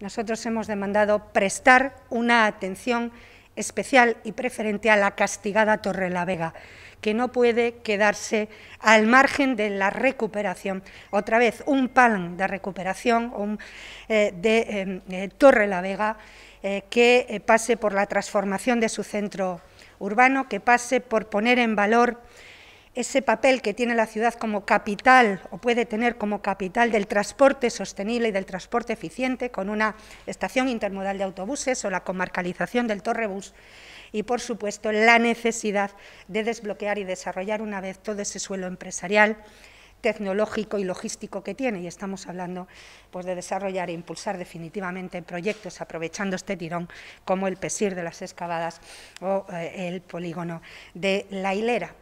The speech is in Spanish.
Nosotros hemos demandado prestar una atención especial y preferente a la castigada Torre la Vega, que no puede quedarse al margen de la recuperación. Otra vez, un pan de recuperación eh, de eh, eh, Torre la Vega, que pase por la transformación de su centro urbano, que pase por poner en valor ese papel que tiene la ciudad como capital o puede tener como capital del transporte sostenible y del transporte eficiente con una estación intermodal de autobuses o la comarcalización del Torrebús y, por supuesto, la necesidad de desbloquear y desarrollar una vez todo ese suelo empresarial tecnológico y logístico que tiene, y estamos hablando pues, de desarrollar e impulsar definitivamente proyectos aprovechando este tirón, como el PESIR de las excavadas o eh, el polígono de la hilera.